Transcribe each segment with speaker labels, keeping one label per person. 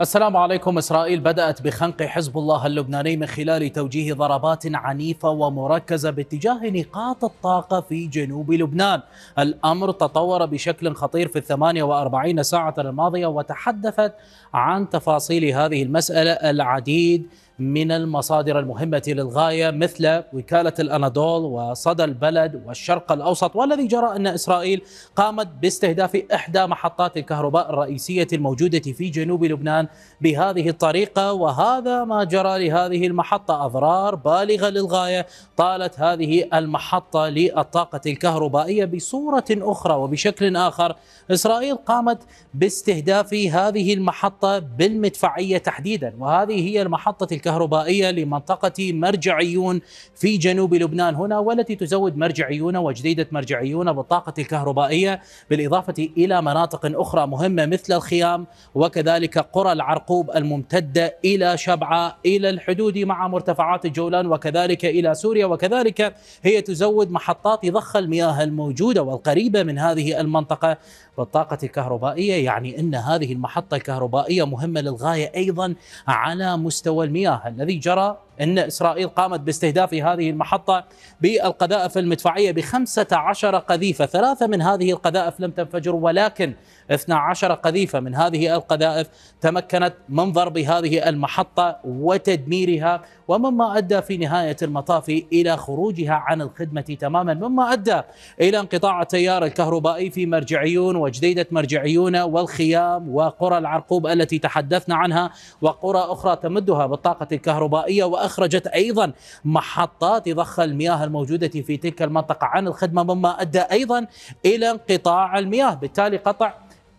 Speaker 1: السلام عليكم إسرائيل بدأت بخنق حزب الله اللبناني من خلال توجيه ضربات عنيفة ومركزة باتجاه نقاط الطاقة في جنوب لبنان الأمر تطور بشكل خطير في الثمانية وأربعين ساعة الماضية وتحدثت عن تفاصيل هذه المسألة العديد من المصادر المهمة للغاية مثل وكالة الأناضول وصدى البلد والشرق الأوسط والذي جرى أن إسرائيل قامت باستهداف إحدى محطات الكهرباء الرئيسية الموجودة في جنوب لبنان بهذه الطريقة وهذا ما جرى لهذه المحطة أضرار بالغة للغاية طالت هذه المحطة للطاقة الكهربائية بصورة أخرى وبشكل آخر إسرائيل قامت باستهداف هذه المحطة بالمدفعية تحديدا وهذه هي المحطة الكهربائية الكهربائية لمنطقة مرجعيون في جنوب لبنان هنا والتي تزود مرجعيون وجديدة مرجعيون بالطاقة الكهربائية بالإضافة إلى مناطق أخرى مهمة مثل الخيام وكذلك قرى العرقوب الممتدة إلى شبعة إلى الحدود مع مرتفعات الجولان وكذلك إلى سوريا وكذلك هي تزود محطات ضخ المياه الموجودة والقريبة من هذه المنطقة بالطاقة الكهربائية يعني أن هذه المحطة الكهربائية مهمة للغاية أيضا على مستوى المياه الذي جرى أن إسرائيل قامت باستهداف هذه المحطة بالقذائف المدفعية بخمسة عشر قذيفة ثلاثة من هذه القذائف لم تنفجر ولكن 12 قذيفة من هذه القذائف تمكنت من ضرب هذه المحطة وتدميرها ومما أدى في نهاية المطاف إلى خروجها عن الخدمة تماما مما أدى إلى انقطاع التيار الكهربائي في مرجعيون وجديدة مرجعيون والخيام وقرى العرقوب التي تحدثنا عنها وقرى أخرى تمدها بالطاقة الكهربائية أخرجت أيضا محطات ضخ المياه الموجودة في تلك المنطقة عن الخدمة مما أدى أيضا إلى انقطاع المياه بالتالي قطع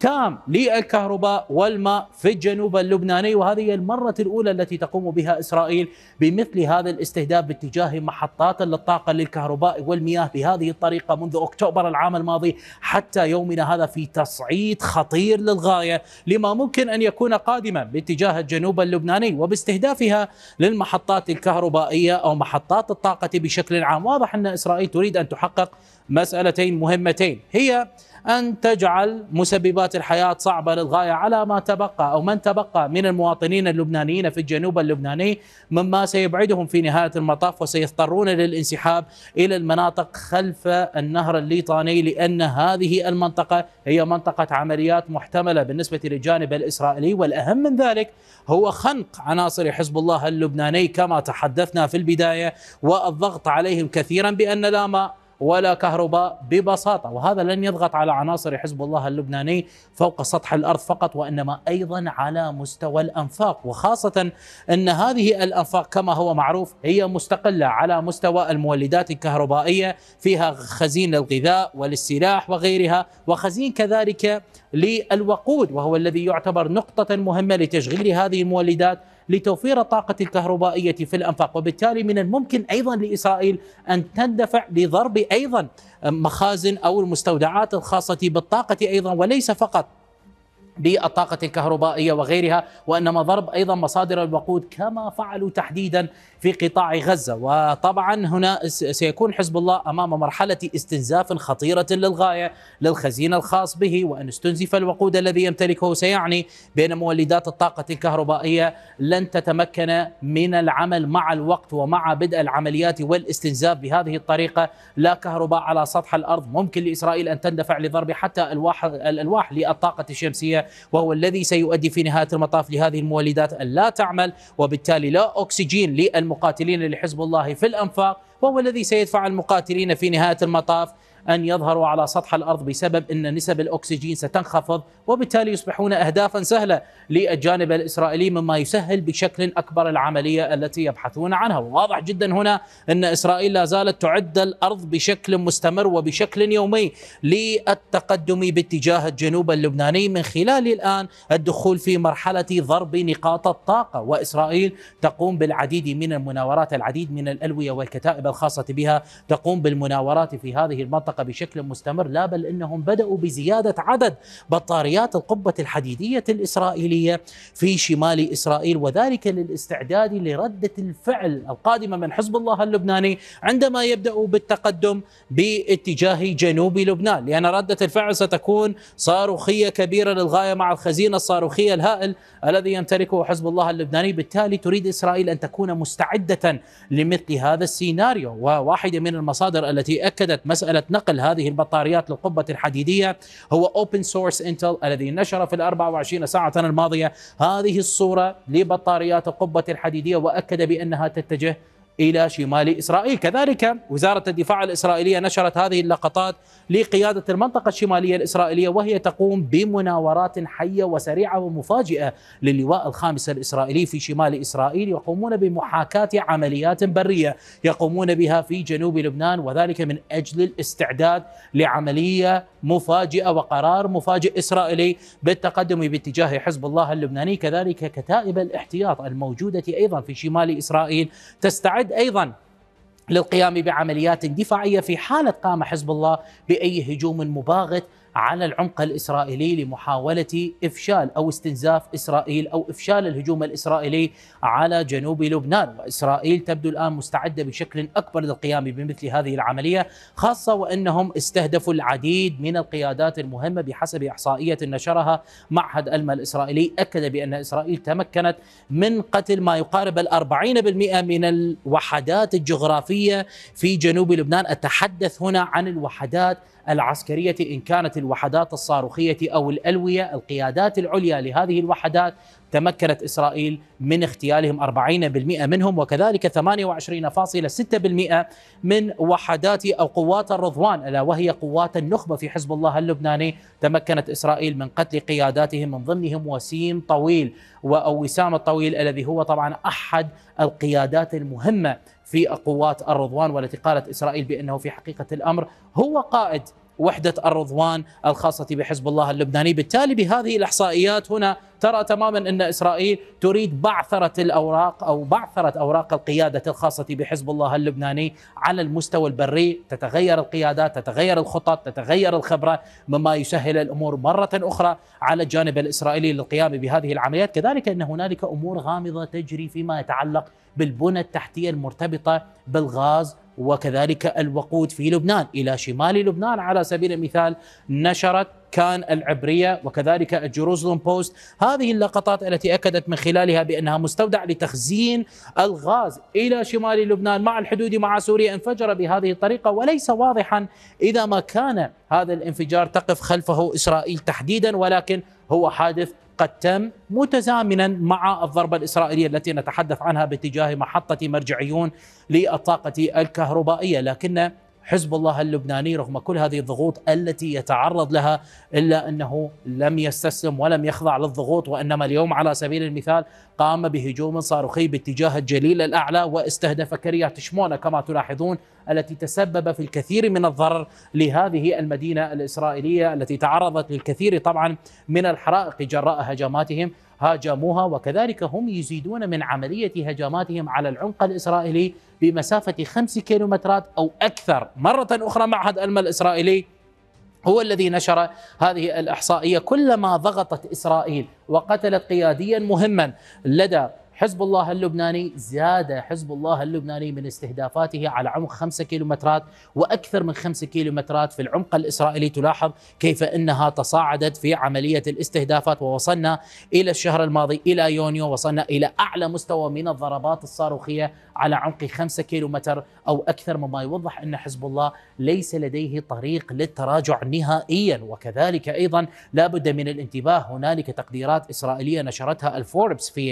Speaker 1: تام للكهرباء والماء في الجنوب اللبناني وهذه المرة الأولى التي تقوم بها إسرائيل بمثل هذا الاستهداف باتجاه محطات للطاقة للكهرباء والمياه بهذه الطريقة منذ أكتوبر العام الماضي حتى يومنا هذا في تصعيد خطير للغاية لما ممكن أن يكون قادما باتجاه الجنوب اللبناني وباستهدافها للمحطات الكهربائية أو محطات الطاقة بشكل عام واضح أن إسرائيل تريد أن تحقق مسألتين مهمتين هي أن تجعل مسببات الحياة صعبة للغاية على ما تبقى أو من تبقى من المواطنين اللبنانيين في الجنوب اللبناني مما سيبعدهم في نهاية المطاف وسيضطرون للانسحاب إلى المناطق خلف النهر الليطاني لأن هذه المنطقة هي منطقة عمليات محتملة بالنسبة للجانب الإسرائيلي والأهم من ذلك هو خنق عناصر حزب الله اللبناني كما تحدثنا في البداية والضغط عليهم كثيرا بأن لا ما ولا كهرباء ببساطة وهذا لن يضغط على عناصر حزب الله اللبناني فوق سطح الأرض فقط وإنما أيضا على مستوى الأنفاق وخاصة أن هذه الأنفاق كما هو معروف هي مستقلة على مستوى المولدات الكهربائية فيها خزين للغذاء وللسلاح وغيرها وخزين كذلك للوقود وهو الذي يعتبر نقطة مهمة لتشغيل هذه المولدات لتوفير الطاقة الكهربائية في الأنفاق وبالتالي من الممكن أيضا لإسرائيل أن تندفع لضرب أيضا مخازن أو المستودعات الخاصة بالطاقة أيضا وليس فقط بالطاقة الكهربائية وغيرها وإنما ضرب أيضا مصادر الوقود كما فعلوا تحديدا في قطاع غزة وطبعا هنا سيكون حزب الله أمام مرحلة استنزاف خطيرة للغاية للخزينة الخاص به وأن استنزف الوقود الذي يمتلكه سيعني بأن مولدات الطاقة الكهربائية لن تتمكن من العمل مع الوقت ومع بدء العمليات والاستنزاف بهذه الطريقة لا كهرباء على سطح الأرض ممكن لإسرائيل أن تندفع لضرب حتى الواح, الواح للطاقة الشمسية وهو الذي سيؤدي في نهاية المطاف لهذه المولدات أن لا تعمل وبالتالي لا أكسجين للمقاتلين لحزب الله في الأنفاق وهو الذي سيدفع المقاتلين في نهاية المطاف أن يظهروا على سطح الأرض بسبب أن نسب الأكسجين ستنخفض وبالتالي يصبحون أهدافا سهلة للجانب الإسرائيلي مما يسهل بشكل أكبر العملية التي يبحثون عنها واضح جدا هنا أن إسرائيل لا زالت تعد الأرض بشكل مستمر وبشكل يومي للتقدم باتجاه الجنوب اللبناني من خلال الآن الدخول في مرحلة ضرب نقاط الطاقة وإسرائيل تقوم بالعديد من المناورات العديد من الألوية والكتائب الخاصة بها تقوم بالمناورات في هذه المنطقة المنطقة بشكل مستمر لا بل إنهم بدأوا بزيادة عدد بطاريات القبة الحديدية الإسرائيلية في شمال إسرائيل وذلك للاستعداد لردة الفعل القادمة من حزب الله اللبناني عندما يبدأوا بالتقدم باتجاه جنوب لبنان لأن ردة الفعل ستكون صاروخية كبيرة للغاية مع الخزينه الصاروخيه الهائل الذي يمتلكه حزب الله اللبناني بالتالي تريد إسرائيل أن تكون مستعدة لمثل هذا السيناريو وواحدة من المصادر التي أكدت مسألة نقل نقل هذه البطاريات للقبة الحديدية هو اوبن سورس انتل الذي نشر في الأربع وعشرين ساعة الماضية هذه الصورة لبطاريات القبة الحديدية وأكد بأنها تتجه الى شمال اسرائيل، كذلك وزاره الدفاع الاسرائيليه نشرت هذه اللقطات لقياده المنطقه الشماليه الاسرائيليه وهي تقوم بمناورات حيه وسريعه ومفاجئه للواء الخامس الاسرائيلي في شمال اسرائيل يقومون بمحاكاه عمليات بريه يقومون بها في جنوب لبنان وذلك من اجل الاستعداد لعمليه مفاجئه وقرار مفاجئ اسرائيلي بالتقدم باتجاه حزب الله اللبناني، كذلك كتائب الاحتياط الموجوده ايضا في شمال اسرائيل تستعد يعد ايضا للقيام بعمليات دفاعيه في حاله قام حزب الله باي هجوم مباغت على العمق الاسرائيلي لمحاوله افشال او استنزاف اسرائيل او افشال الهجوم الاسرائيلي على جنوب لبنان، واسرائيل تبدو الان مستعده بشكل اكبر للقيام بمثل هذه العمليه، خاصه وانهم استهدفوا العديد من القيادات المهمه بحسب احصائيه نشرها معهد الما الاسرائيلي، اكد بان اسرائيل تمكنت من قتل ما يقارب ال 40% من الوحدات الجغرافيه في جنوب لبنان، اتحدث هنا عن الوحدات العسكريه ان كانت الوحدات الصاروخيه او الالويه القيادات العليا لهذه الوحدات تمكنت اسرائيل من اغتيالهم 40% منهم وكذلك 28.6% من وحدات او قوات الرضوان الا وهي قوات النخبه في حزب الله اللبناني تمكنت اسرائيل من قتل قياداتهم من ضمنهم وسيم طويل او وسام الطويل الذي هو طبعا احد القيادات المهمه في قوات الرضوان والتي قالت اسرائيل بانه في حقيقه الامر هو قائد وحدة الرضوان الخاصة بحزب الله اللبناني بالتالي بهذه الإحصائيات هنا ترى تماما أن إسرائيل تريد بعثرة الأوراق أو بعثرة أوراق القيادة الخاصة بحزب الله اللبناني على المستوى البري تتغير القيادات تتغير الخطط تتغير الخبرة مما يسهل الأمور مرة أخرى على الجانب الإسرائيلي للقيام بهذه العمليات كذلك أن هنالك أمور غامضة تجري فيما يتعلق بالبنى التحتية المرتبطة بالغاز وكذلك الوقود في لبنان الى شمال لبنان على سبيل المثال نشرت كان العبريه وكذلك الجيروزلم بوست هذه اللقطات التي اكدت من خلالها بانها مستودع لتخزين الغاز الى شمال لبنان مع الحدود مع سوريا انفجر بهذه الطريقه وليس واضحا اذا ما كان هذا الانفجار تقف خلفه اسرائيل تحديدا ولكن هو حادث قد تم متزامنا مع الضربة الإسرائيلية التي نتحدث عنها باتجاه محطة مرجعيون للطاقة الكهربائية لكن حزب الله اللبناني رغم كل هذه الضغوط التي يتعرض لها الا انه لم يستسلم ولم يخضع للضغوط وانما اليوم على سبيل المثال قام بهجوم صاروخي باتجاه الجليل الاعلى واستهدف كريات شمونه كما تلاحظون التي تسبب في الكثير من الضرر لهذه المدينه الاسرائيليه التي تعرضت للكثير طبعا من الحرائق جراء هجماتهم هاجموها وكذلك هم يزيدون من عملية هجماتهم على العمق الإسرائيلي بمسافة خمس كيلومترات أو أكثر مرة أخرى معهد ألما الإسرائيلي هو الذي نشر هذه الإحصائية كلما ضغطت إسرائيل وقتلت قياديا مهما لدى حزب الله اللبناني زاد حزب الله اللبناني من استهدافاته على عمق 5 كيلومترات وأكثر من 5 كيلومترات في العمق الإسرائيلي تلاحظ كيف أنها تصاعدت في عملية الاستهدافات ووصلنا إلى الشهر الماضي إلى يونيو وصلنا إلى أعلى مستوى من الضربات الصاروخية على عمق 5 كيلومتر أو أكثر مما يوضح أن حزب الله ليس لديه طريق للتراجع نهائيا وكذلك أيضا لا بد من الانتباه هنالك تقديرات إسرائيلية نشرتها الفوربس في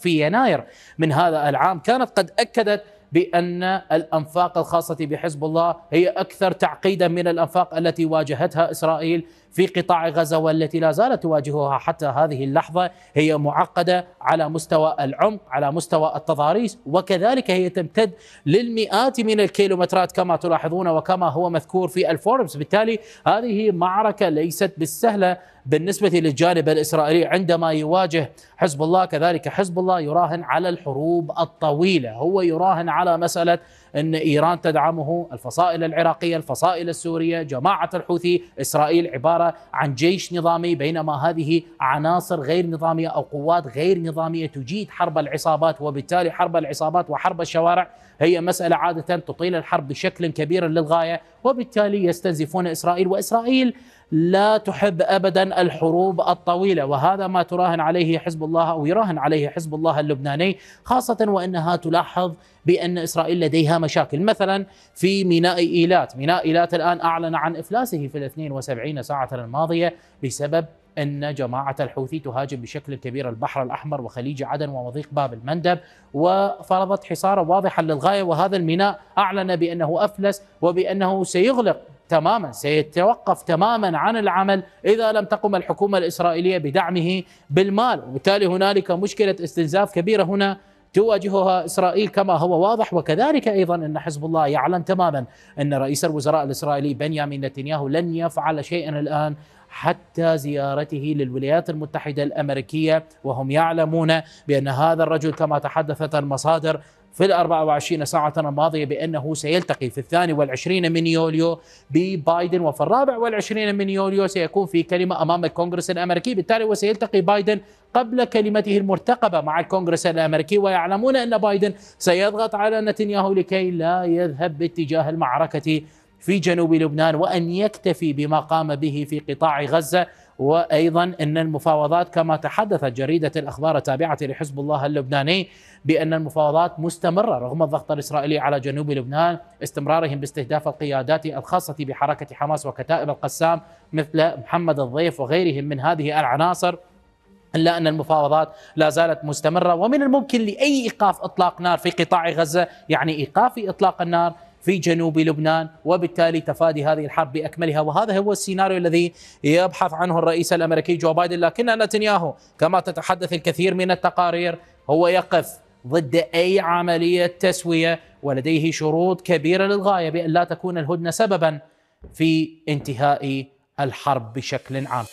Speaker 1: في يناير من هذا العام كانت قد أكدت بأن الأنفاق الخاصة بحزب الله هي أكثر تعقيدا من الأنفاق التي واجهتها إسرائيل في قطاع غزه والتي لا زالت تواجهها حتى هذه اللحظه هي معقده على مستوى العمق على مستوى التضاريس وكذلك هي تمتد للمئات من الكيلومترات كما تلاحظون وكما هو مذكور في الفوربس بالتالي هذه معركه ليست بالسهله بالنسبه للجانب الاسرائيلي عندما يواجه حزب الله كذلك حزب الله يراهن على الحروب الطويله هو يراهن على مساله أن إيران تدعمه الفصائل العراقية الفصائل السورية جماعة الحوثي إسرائيل عبارة عن جيش نظامي بينما هذه عناصر غير نظامية أو قوات غير نظامية تجيد حرب العصابات وبالتالي حرب العصابات وحرب الشوارع هي مسألة عادة تطيل الحرب بشكل كبير للغاية وبالتالي يستنزفون إسرائيل وإسرائيل لا تحب ابدا الحروب الطويله وهذا ما تراهن عليه حزب الله او يراهن عليه حزب الله اللبناني خاصه وانها تلاحظ بان اسرائيل لديها مشاكل مثلا في ميناء ايلات، ميناء ايلات الان اعلن عن افلاسه في ال 72 ساعه الماضيه بسبب ان جماعه الحوثي تهاجم بشكل كبير البحر الاحمر وخليج عدن ومضيق باب المندب وفرضت حصارا واضحا للغايه وهذا الميناء اعلن بانه افلس وبانه سيغلق تماما سيتوقف تماما عن العمل اذا لم تقم الحكومه الاسرائيليه بدعمه بالمال وبالتالي هنالك مشكله استنزاف كبيره هنا تواجهها اسرائيل كما هو واضح وكذلك ايضا ان حزب الله يعلم تماما ان رئيس الوزراء الاسرائيلي بنيامين نتنياهو لن يفعل شيئا الان حتى زيارته للولايات المتحده الامريكيه وهم يعلمون بان هذا الرجل كما تحدثت المصادر في ال 24 ساعة الماضية بأنه سيلتقي في الثاني والعشرين من يوليو ببايدن وفي الرابع والعشرين من يوليو سيكون في كلمة أمام الكونغرس الأمريكي بالتالي وسيلتقي بايدن قبل كلمته المرتقبة مع الكونغرس الأمريكي ويعلمون أن بايدن سيضغط على نتنياهو لكي لا يذهب باتجاه المعركة في جنوب لبنان وأن يكتفي بما قام به في قطاع غزة وايضا ان المفاوضات كما تحدثت جريده الاخبار التابعه لحزب الله اللبناني بان المفاوضات مستمره رغم الضغط الاسرائيلي على جنوب لبنان استمرارهم باستهداف القيادات الخاصه بحركه حماس وكتائب القسام مثل محمد الضيف وغيرهم من هذه العناصر الا ان المفاوضات لا زالت مستمره ومن الممكن لاي ايقاف اطلاق نار في قطاع غزه يعني ايقاف اطلاق النار في جنوب لبنان وبالتالي تفادي هذه الحرب باكملها وهذا هو السيناريو الذي يبحث عنه الرئيس الامريكي جو بايدن لكن نتنياهو كما تتحدث الكثير من التقارير هو يقف ضد اي عمليه تسويه ولديه شروط كبيره للغايه بان لا تكون الهدنه سببا في انتهاء الحرب بشكل عام.